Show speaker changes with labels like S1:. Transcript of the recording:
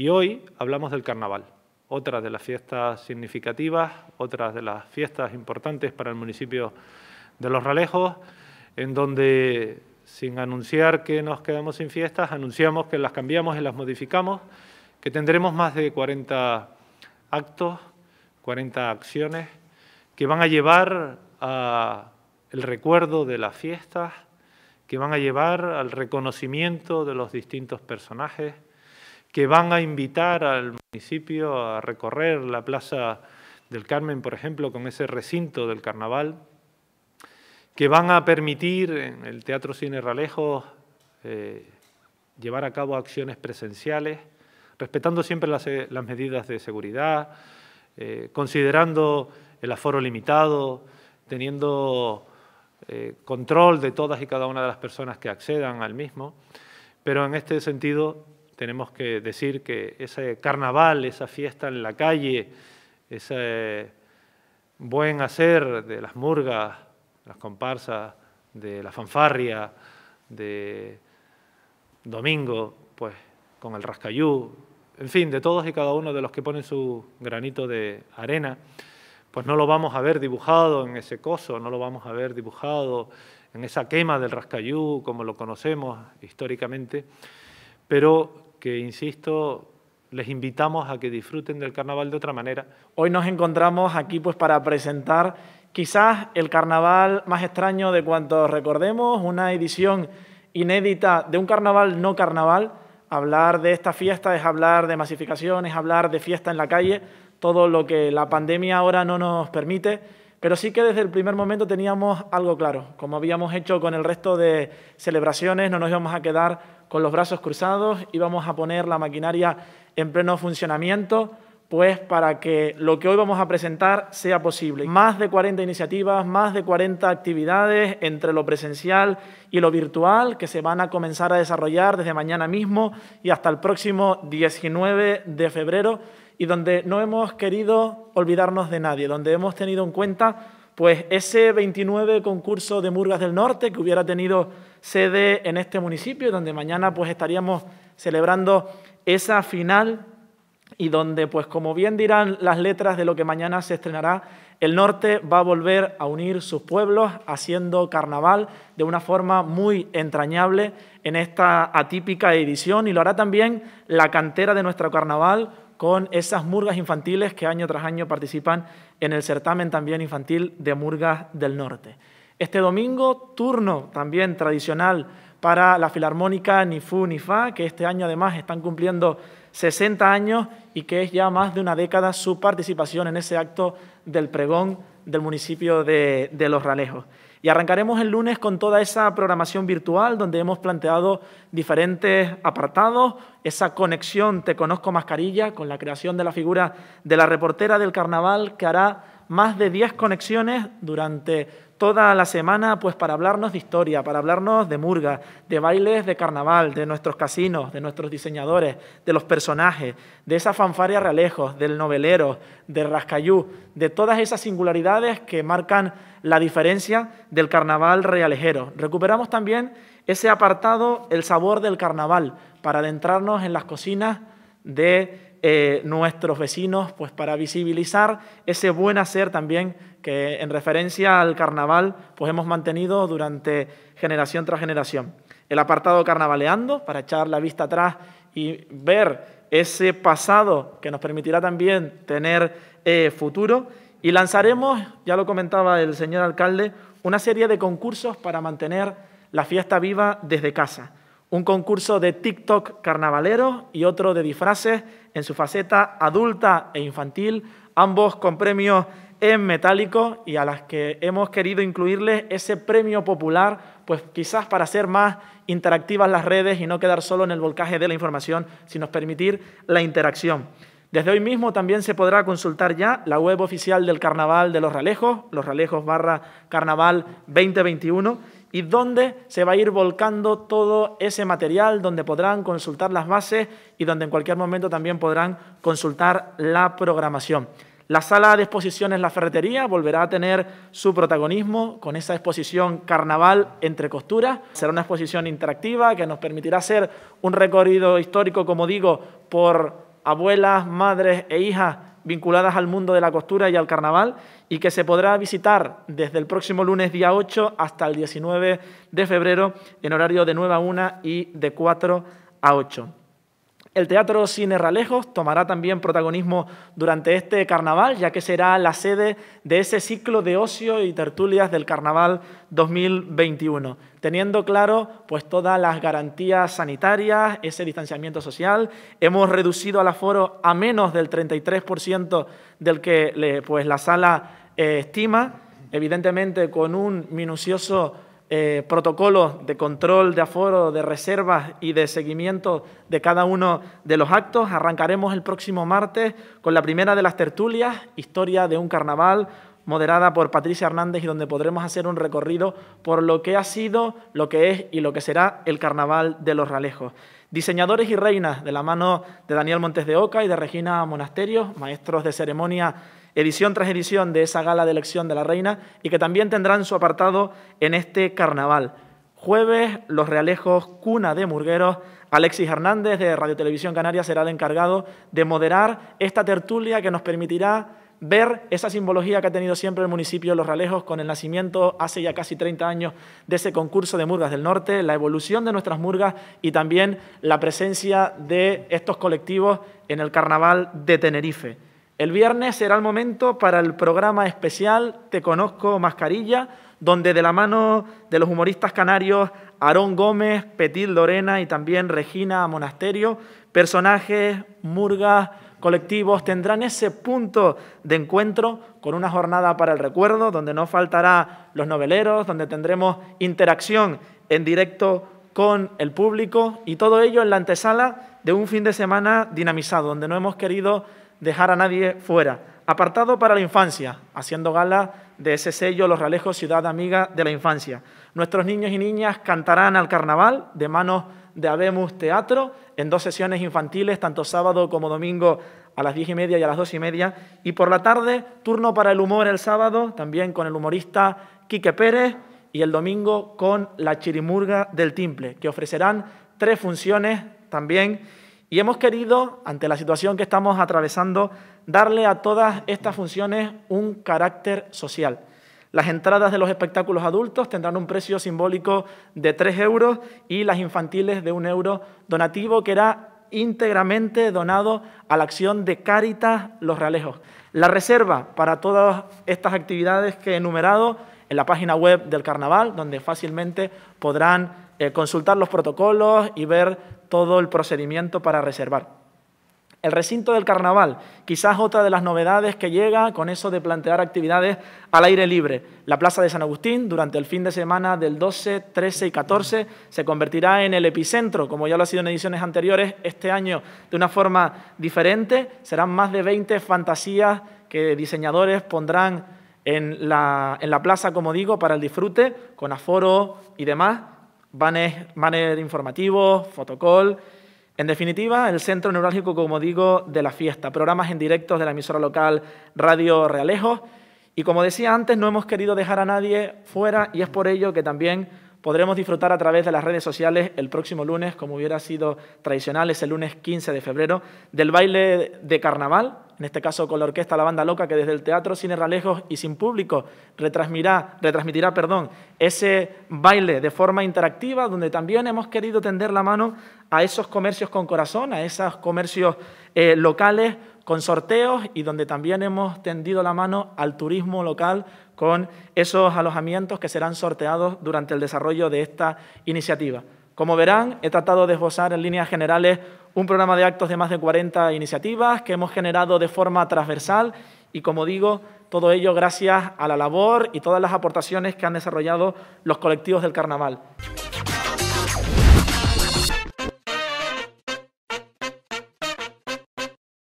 S1: Y hoy hablamos del carnaval, otra de las fiestas significativas, otra de las fiestas importantes para el municipio de Los Ralejos, en donde sin anunciar que nos quedamos sin fiestas, anunciamos que las cambiamos y las modificamos, que tendremos más de 40 actos, 40 acciones, que van a llevar a el recuerdo de las fiestas, que van a llevar al reconocimiento de los distintos personajes, que van a invitar al municipio a recorrer la Plaza del Carmen, por ejemplo, con ese recinto del carnaval, que van a permitir en el Teatro Cine Ralejo eh, llevar a cabo acciones presenciales, respetando siempre las, eh, medidas de seguridad, eh, considerando el aforo limitado, teniendo control de todas y cada una de las personas que accedan al mismo, pero en este sentido tenemos que decir que ese carnaval, esa fiesta en la calle, ese buen hacer de las murgas, las comparsas, de la fanfarria, de domingo, pues con el rascayú, en fin, de todos y cada uno de los que ponen su granito de arena, pues no lo vamos a ver dibujado en ese coso, no lo vamos a ver dibujado en esa quema del rascayú como lo conocemos históricamente, pero que, insisto, les invitamos a que disfruten del
S2: carnaval de otra manera. Hoy nos encontramos aquí pues, para presentar quizás el carnaval más extraño de cuantos recordemos, una edición inédita de un carnaval no carnaval. Hablar de esta fiesta es hablar de masificación, es hablar de fiesta en la calle, todo lo que la pandemia ahora no nos permite, pero sí que desde el primer momento teníamos algo claro. Como habíamos hecho con el resto de celebraciones, no nos íbamos a quedar con los brazos cruzados y vamos a poner la maquinaria en pleno funcionamiento, pues para que lo que hoy vamos a presentar sea posible. Más de 40 iniciativas, más de 40 actividades entre lo presencial y lo virtual que se van a comenzar a desarrollar desde mañana mismo y hasta el próximo 19 de febrero y donde no hemos querido olvidarnos de nadie, donde hemos tenido en cuenta pues ese 29 concurso de Murgas del Norte que hubiera tenido sede en este municipio, donde mañana pues estaríamos celebrando esa final y donde pues como bien dirán las letras de lo que mañana se estrenará, el norte va a volver a unir sus pueblos haciendo carnaval de una forma muy entrañable en esta atípica edición y lo hará también la cantera de nuestro carnaval con esas murgas infantiles que año tras año participan en el certamen también infantil de murgas del norte. Este domingo, turno también tradicional para la Filarmónica ni Fu ni Fa, que este año además están cumpliendo 60 años y que es ya más de una década su participación en ese acto del pregón del municipio de, de Los Ralejos. Y arrancaremos el lunes con toda esa programación virtual donde hemos planteado diferentes apartados, esa conexión Te Conozco Mascarilla con la creación de la figura de la reportera del carnaval que hará más de 10 conexiones durante toda la semana pues para hablarnos de historia, para hablarnos de murga, de bailes de carnaval, de nuestros casinos, de nuestros diseñadores, de los personajes, de esa fanfaria realejos, del novelero, de rascayú, de todas esas singularidades que marcan la diferencia del carnaval realejero. Recuperamos también ese apartado, el sabor del carnaval, para adentrarnos en las cocinas de eh, nuestros vecinos, pues para visibilizar ese buen hacer también que en referencia al carnaval, pues hemos mantenido durante generación tras generación. El apartado carnavaleando, para echar la vista atrás y ver ese pasado que nos permitirá también tener eh, futuro. Y lanzaremos, ya lo comentaba el señor alcalde, una serie de concursos para mantener la fiesta viva desde casa un concurso de TikTok carnavalero y otro de disfraces en su faceta adulta e infantil, ambos con premios en metálico y a las que hemos querido incluirles ese premio popular, pues quizás para hacer más interactivas las redes y no quedar solo en el volcaje de la información, sino permitir la interacción. Desde hoy mismo también se podrá consultar ya la web oficial del Carnaval de los Ralejos, Ralejos barra carnaval 2021 y dónde se va a ir volcando todo ese material, donde podrán consultar las bases y donde en cualquier momento también podrán consultar la programación. La sala de exposiciones La Ferretería volverá a tener su protagonismo con esa exposición Carnaval entre costuras. Será una exposición interactiva que nos permitirá hacer un recorrido histórico, como digo, por abuelas, madres e hijas vinculadas al mundo de la costura y al carnaval y que se podrá visitar desde el próximo lunes día 8 hasta el 19 de febrero en horario de 9 a 1 y de 4 a 8. El Teatro Cine Ralejos tomará también protagonismo durante este carnaval, ya que será la sede de ese ciclo de ocio y tertulias del carnaval 2021, teniendo claro pues todas las garantías sanitarias, ese distanciamiento social. Hemos reducido al aforo a menos del 33% del que pues, la sala eh, estima, evidentemente con un minucioso eh, protocolo de control de aforo, de reservas y de seguimiento de cada uno de los actos. Arrancaremos el próximo martes con la primera de las tertulias, Historia de un Carnaval, moderada por Patricia Hernández y donde podremos hacer un recorrido por lo que ha sido, lo que es y lo que será el Carnaval de los Ralejos. Diseñadores y reinas, de la mano de Daniel Montes de Oca y de Regina Monasterio, maestros de ceremonia edición tras edición de esa gala de elección de la reina y que también tendrán su apartado en este carnaval. Jueves, Los Realejos, Cuna de Murgueros. Alexis Hernández de Radio Televisión Canaria será el encargado de moderar esta tertulia que nos permitirá ver esa simbología que ha tenido siempre el municipio de Los realejos... con el nacimiento hace ya casi 30 años de ese concurso de murgas del norte, la evolución de nuestras murgas y también la presencia de estos colectivos en el carnaval de Tenerife. El viernes será el momento para el programa especial Te Conozco Mascarilla, donde de la mano de los humoristas canarios Aarón Gómez, Petit Lorena y también Regina Monasterio, personajes, murgas, colectivos tendrán ese punto de encuentro con una jornada para el recuerdo, donde no faltará los noveleros, donde tendremos interacción en directo con el público y todo ello en la antesala de un fin de semana dinamizado, donde no hemos querido dejar a nadie fuera. Apartado para la infancia, haciendo gala de ese sello Los Ralejos, ciudad amiga de la infancia. Nuestros niños y niñas cantarán al carnaval de manos de Abemus Teatro en dos sesiones infantiles, tanto sábado como domingo a las diez y media y a las dos y media. Y por la tarde, turno para el humor el sábado, también con el humorista Quique Pérez, y el domingo con la chirimurga del timple, que ofrecerán tres funciones también y hemos querido, ante la situación que estamos atravesando, darle a todas estas funciones un carácter social. Las entradas de los espectáculos adultos tendrán un precio simbólico de 3 euros y las infantiles de 1 euro donativo que era íntegramente donado a la acción de Cáritas Los Realejos. La reserva para todas estas actividades que he enumerado en la página web del carnaval, donde fácilmente podrán eh, consultar los protocolos y ver todo el procedimiento para reservar. El recinto del carnaval, quizás otra de las novedades que llega con eso de plantear actividades al aire libre. La Plaza de San Agustín, durante el fin de semana del 12, 13 y 14, se convertirá en el epicentro, como ya lo ha sido en ediciones anteriores, este año de una forma diferente. Serán más de 20 fantasías que diseñadores pondrán en la, en la plaza, como digo, para el disfrute, con aforo y demás banner, informativo, informativos, fotocall. En definitiva, el centro neurálgico, como digo, de la fiesta. Programas en directo de la emisora local Radio Realejos. Y como decía antes, no hemos querido dejar a nadie fuera y es por ello que también podremos disfrutar a través de las redes sociales el próximo lunes, como hubiera sido tradicional, es el lunes 15 de febrero, del baile de carnaval, en este caso con la orquesta La Banda Loca, que desde el Teatro Cine Ralejos y sin público retransmitirá, retransmitirá perdón, ese baile de forma interactiva, donde también hemos querido tender la mano a esos comercios con corazón, a esos comercios eh, locales con sorteos y donde también hemos tendido la mano al turismo local con esos alojamientos que serán sorteados durante el desarrollo de esta iniciativa. Como verán, he tratado de esbozar en líneas generales un programa de actos de más de 40 iniciativas que hemos generado de forma transversal y, como digo, todo ello gracias a la labor y todas las aportaciones que han desarrollado los colectivos del carnaval.